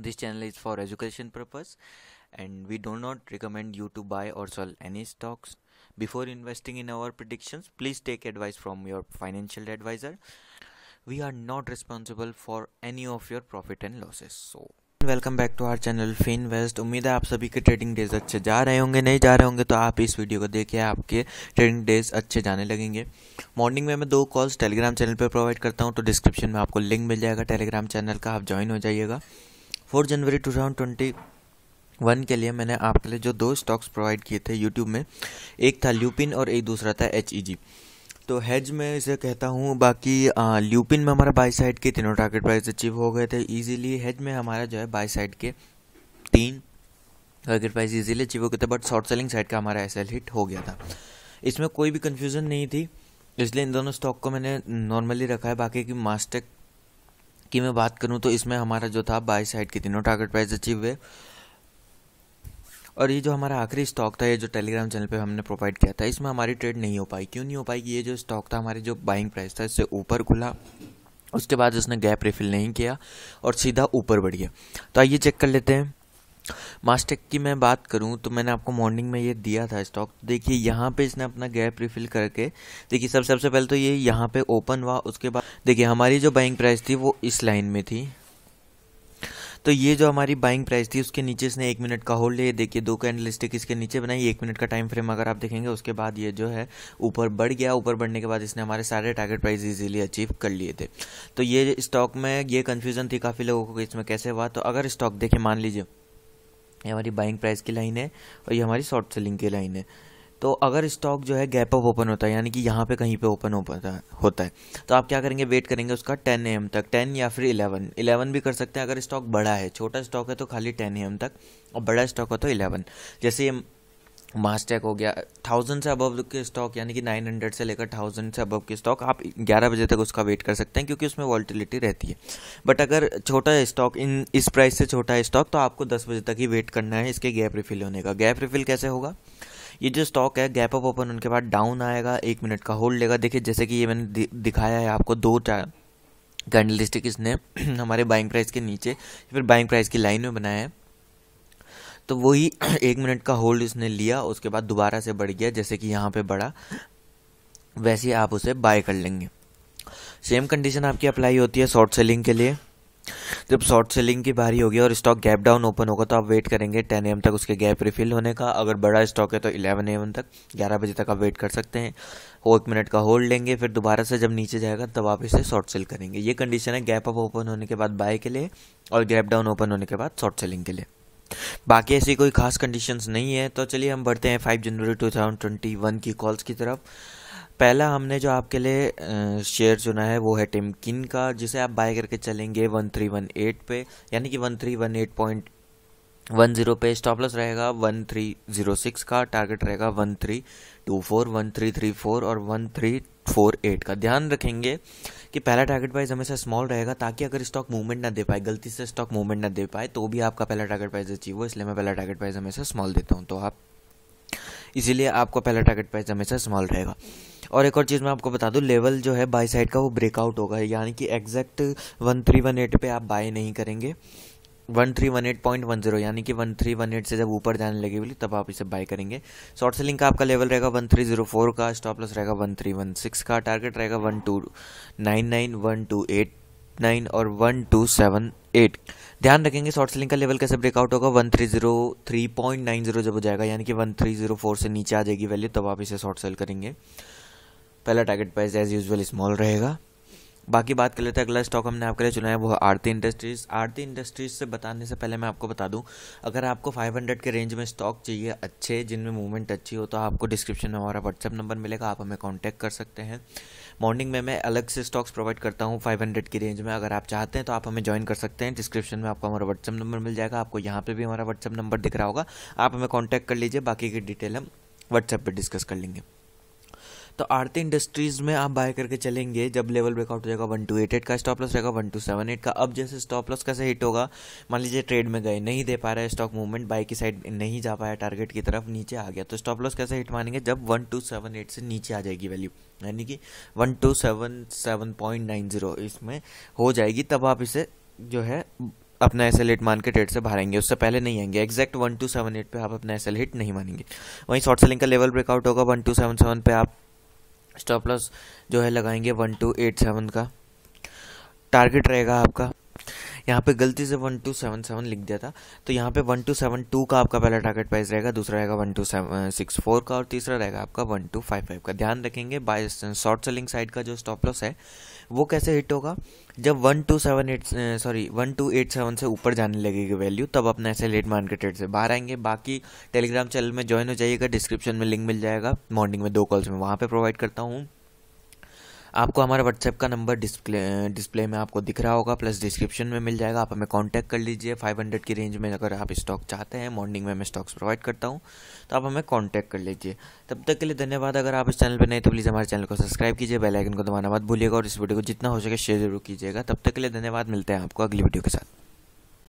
This channel is for education purpose and we do not recommend you to buy or sell any stocks. Before investing in our predictions, please take advice from your financial advisor. We are not responsible for any of your profit and losses. So welcome back to our channel Fin West उम्मीद है आप सभी के trading days अच्छे जा रहे होंगे नहीं जा रहे होंगे तो आप इस वीडियो को देखिए आपके ट्रेडिंग डेज अच्छे जाने लगेंगे मॉर्निंग में मैं दो कॉल्स टेलीग्राम चैनल पर प्रोवाइड करता हूँ तो डिस्क्रिप्शन में आपको लिंक मिल जाएगा टेलीग्राम चैनल का आप ज्वाइन हो जाइएगा four January two thousand twenty one के लिए मैंने आपके लिए जो दो स्टॉक्स प्रोवाइड किए थे यूट्यूब में एक था ल्यूपिन और एक दूसरा था एच ई जी तो हेज में इसे कहता हूँ बाकी आ, ल्यूपिन में हमारा बाई साइड के तीनों टारगेट प्राइस अचीव हो गए थे इजीली हेज में हमारा जो है बाई साइड के तीन टारगेट प्राइस इजीली अचीव हो गए थे बट शॉर्ट सेलिंग साइड का हमारा ऐसा हिट हो गया था इसमें कोई भी कन्फ्यूज़न नहीं थी इसलिए इन दोनों स्टॉक को मैंने नॉर्मली रखा है बाकी की मास्टेक की मैं बात करूँ तो इसमें हमारा जो था बाई साइड के तीनों टारगेट प्राइस अचीव हुए और ये जो हमारा आखिरी स्टॉक था ये जो टेलीग्राम चैनल पे हमने प्रोवाइड किया था इसमें हमारी ट्रेड नहीं हो पाई क्यों नहीं हो पाई कि ये जो स्टॉक था हमारे जो बाइंग प्राइस था इससे ऊपर खुला उसके बाद उसने गैप रिफिल नहीं किया और सीधा ऊपर बढ़ गया तो आइए चेक कर लेते हैं मास्टेक की मैं बात करूं तो मैंने आपको मॉर्निंग में ये दिया था स्टॉक तो देखिए यहाँ पे इसने अपना गैप रिफिल करके देखिए सब सबसे पहले तो ये यहाँ पे ओपन हुआ उसके बाद देखिए हमारी जो बाइंग प्राइस थी वो इस लाइन में थी तो ये जो हमारी बाइंग प्राइस थी उसके नीचे इसने एक मिनट का होल्ड ले देखिए दो कैंडल स्टिक इसके नीचे बनाई एक मिनट का टाइम फ्रेम अगर आप देखेंगे उसके बाद ये जो है ऊपर बढ़ गया ऊपर बढ़ने के बाद इसने हमारे सारे टारगेट प्राइस इजीली अचीव कर लिए थे तो ये स्टॉक में ये कन्फ्यूजन थी काफ़ी लोगों को इसमें कैसे हुआ तो अगर स्टॉक देखें मान लीजिए ये हमारी बाइंग प्राइस की लाइन है और ये हमारी शॉर्ट सेलिंग की लाइन है तो अगर स्टॉक जो है गैप अप ओपन होता है यानी कि यहाँ पे कहीं पे ओपन हो पाता होता है तो आप क्या करेंगे वेट करेंगे उसका टेन एम तक टेन या फिर 11 इलेवन भी कर सकते हैं अगर स्टॉक बड़ा है छोटा स्टॉक है तो खाली टेन एम तक और बड़ा स्टॉक हो तो इलेवन जैसे ये मास्टेक हो गया थाउजेंड से अबव के स्टॉक यानी कि नाइन हंड्रेड से लेकर थाउजेंड से अबव के स्टॉक आप ग्यारह बजे तक उसका वेट कर सकते हैं क्योंकि उसमें वॉल्टिलिटी रहती है बट अगर छोटा स्टॉक इन इस प्राइस से छोटा स्टॉक तो आपको दस बजे तक ही वेट करना है इसके गैप रिफिल होने का गैप रिफिल कैसे होगा ये जो स्टॉक है गैप अप ओपन उनके बाद डाउन आएगा एक मिनट का होल्ड लेगा देखिए जैसे कि ये मैंने दिखाया है आपको दो चार कैंडल स्टिक इसने हमारे बाइंग प्राइस के नीचे फिर बाइंग प्राइस की लाइन में बनाया है तो वही एक मिनट का होल्ड उसने लिया उसके बाद दोबारा से बढ़ गया जैसे कि यहाँ पे बढ़ा वैसे आप उसे बाय कर लेंगे सेम कंडीशन आपकी अप्लाई होती है शॉर्ट सेलिंग के लिए जब शॉर्ट सेलिंग की बारी होगी और स्टॉक गैप डाउन ओपन होगा तो आप वेट करेंगे टेन एम तक उसके गैप रिफिल होने का अगर बड़ा स्टॉक है तो इलेवन एम तक ग्यारह बजे तक आप वेट कर सकते हैं वो एक मिनट का होल्ड लेंगे फिर दोबारा से जब नीचे जाएगा तब आप इसे शॉर्ट सेल करेंगे ये कंडीशन है गैप अप ओपन होने के बाद बाय के लिए और गैप डाउन ओपन होने के बाद शॉर्ट सेलिंग के लिए बाकी ऐसी कोई खास कंडीशंस नहीं है तो चलिए हम बढ़ते हैं five January two thousand twenty one की कॉल्स की तरफ पहला हमने जो आपके लिए शेयर चुना है वो है टिमकिन का जिसे आप बाय करके चलेंगे वन वन थ्री एट पे यानी कि वन पॉइंट वन जीरो पे स्टॉप लॉस रहेगा वन थ्री जीरो सिक्स का टारगेट रहेगा one three two four one three three four और वन थ्री फोर एट का ध्यान रखेंगे कि पहला टारगेट प्राइस हमेशा स्मॉल रहेगा ताकि अगर स्टॉक मूवमेंट ना दे पाए गलती से स्टॉक मूवमेंट ना दे पाए तो भी आपका पहला टारगेट प्राइस अचीव हो इसलिए मैं पहला टारगेट प्राइस हमेशा स्मॉल देता हूँ तो आप इसीलिए आपका पहला टारगेट प्राइस हमेशा स्मॉल रहेगा और एक और चीज़ मैं आपको बता दूं लेवल जो है बाई साइड का वो ब्रेकआउट होगा यानी कि exact one three one eight पर आप बाय नहीं करेंगे one three one eight point one zero यानी कि वन थ्री वन एट से जब ऊपर जाने लगे लगेगी तब आप इसे बाय करेंगे शॉर्ट सेलिंग का आपका लेवल रहेगा वन थ्री जीरो फोर का स्टॉप लॉस रहेगा वन थ्री वन सिक्स का टारगेट रहेगा one two nine nine one two eight nine और वन टू सेवन एट ध्यान रखेंगे शॉर्ट सेलिंग का लेवल कैसे ब्रेकआउट होगा one three zero three point nine zero जब हो जाएगा यानी कि वन थ्री जीरो फोर से नीचे आ जाएगी वैल्यू तब आप इसे शॉर्ट सेल करेंगे पहला target price as usual small रहेगा बाकी बात कर लेते हैं अगला स्टॉक हमने आपके लिए चुना है वो आरती इंडस्ट्रीज आरती इंडस्ट्रीज से बताने से पहले मैं आपको बता दूं अगर आपको 500 के रेंज में स्टॉक चाहिए अच्छे जिनमें मूवमेंट अच्छी हो तो आपको डिस्क्रिप्शन में हमारा व्हाट्सअप नंबर मिलेगा आप हमें कॉन्टैक्ट कर सकते हैं मॉर्निंग में मैं अलग से स्टॉक्स प्रोवाइड करता हूँ फाइव की रेंज में अगर आप चाहते हैं तो आप हमें ज्वाइन कर सकते हैं डिस्क्रिप्शन में आपको हमारा व्हाट्सअप नंबर मिल जाएगा आपको यहाँ पर भी हमारा व्हाट्सअप नंबर दिख रहा होगा आप हमें कॉन्टैक्ट कर लीजिए बाकी की डिटेल हम व्हाट्सएप पर डिस्कस कर लेंगे तो आरती इंडस्ट्रीज में आप बाय करके चलेंगे जब लेवल ब्रेकआउट हो जाएगा वन टू एट एट का स्टॉप लॉस रहेगा वन टू सेवन एट का अब जैसे स्टॉप लॉस कैसे हिट होगा मान लीजिए ट्रेड में गए नहीं दे पा रहा है स्टॉक मूवमेंट बाय की साइड नहीं जा पाया टारगेट की तरफ नीचे आ गया तो स्टॉप लॉस कैसे हिट मानेंगे जब वन टू सेवन एट से नीचे आ जाएगी वैल्यू यानी कि one two seven seven point nine zero इसमें हो जाएगी तब आप इसे जो है अपना एस एल हिट मान के ट्रेड से बाहर आएंगे उससे पहले नहीं आएंगे exact one two seven eight पर आप अपना एस एल हिट नहीं मानेंगे वहीं शॉर्ट सेलिंग का लेवल ब्रेकआउट होगा वन टू सेवन सेवन पर आप स्टॉप लॉस जो है लगाएंगे वन टू एट सेवन का टारगेट रहेगा आपका यहाँ पे गलती से वन टू सेवन सेवन लिख दिया था तो यहाँ पे वन टू सेवन टू का आपका पहला टारगेट प्राइस रहेगा दूसरा रहेगा one two seven six four का और तीसरा रहेगा आपका वन टू फाइव फाइव का ध्यान रखेंगे बाय शॉर्ट सेलिंग साइड का जो स्टॉप लॉस है वो कैसे हिट होगा जब one two seven eight sorry one two eight seven से ऊपर जाने लगेगी वैल्यू तब अपना ऐसे लेट मार्केट रेट से बाहर आएंगे बाकी टेलीग्राम चैनल में ज्वाइन हो जाइएगा डिस्क्रिप्शन में लिंक मिल जाएगा मॉर्निंग में दो कॉल्स में वहाँ पर प्रोवाइड करता हूँ आपको हमारा व्हाट्सएप का नंबर डिस्प्ले डिस्प्ले में आपको दिख रहा होगा प्लस डिस्क्रिप्शन में मिल जाएगा आप हमें कांटेक्ट कर लीजिए 500 की रेंज में अगर आप स्टॉक चाहते हैं मॉर्निंग में मैं स्टॉक्स प्रोवाइड करता हूँ तो आप हमें कांटेक्ट कर लीजिए तब तक के लिए धन्यवाद अगर आप इस चैनल पर नहीं तो प्लीज़ हमारे चैनल को सब्सक्राइब कीजिए बेलाइकन को दबाना मत भूलिएगा और इस वीडियो को जितना हो सके शेयर जरूर कीजिएगा तब तक के लिए धन्यवाद मिलते हैं आपको अगली वीडियो के साथ